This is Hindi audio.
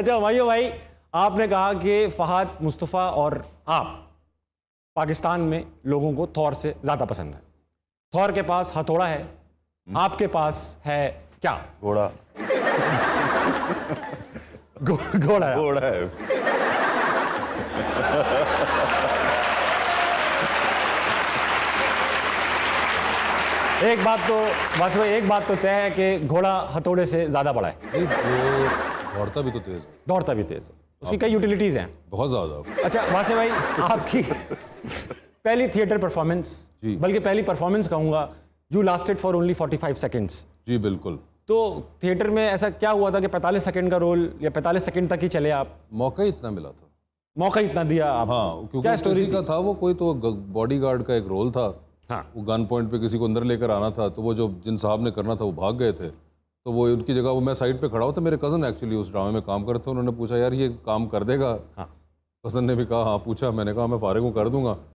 अच्छा भाइयों भाई आपने कहा कि फहाद मुस्तफ़ा और आप पाकिस्तान में लोगों को थौर से ज़्यादा पसंद है थौर के पास हथौड़ा है हम्म। आपके पास है क्या घोड़ा घोड़ा घोड़ा है एक बात तो बस एक बात तो तय है कि घोड़ा हथौड़े से ज़्यादा बड़ा है दौड़ता भी तो तेज है दौड़ता भी तेज है उसकी कई यूटिलिटीज हैं बहुत ज्यादा अच्छा वासे भाई आपकी पहली थिएटर परफॉर्मेंस बल्कि पहली परफॉर्मेंस कहूंगा you lasted for only 45 seconds जी बिल्कुल तो थिएटर में ऐसा क्या हुआ था कि 45 सेकंड का रोल या 45 सेकंड तक ही चले आप मौका ही इतना मिला था मौका इतना दिया आप हाँ क्योंकि क्या स्टोरी का था वो कोई तो बॉडीगार्ड का एक रोल था हाँ वो गन पॉइंट पे किसी को अंदर लेकर आना था तो वो जो जिन साहब ने करना था वो भाग गए थे तो वो उनकी जगह वो मैं साइड पे खड़ा हुआ था तो मेरे कज़न एक्चुअली उस ड्रामे में काम करते हैं उन्होंने पूछा यार ये काम कर देगा हाँ कज़न ने भी कहा हाँ पूछा मैंने कहा हाँ, मैं फ़ारिग हूँ कर दूंगा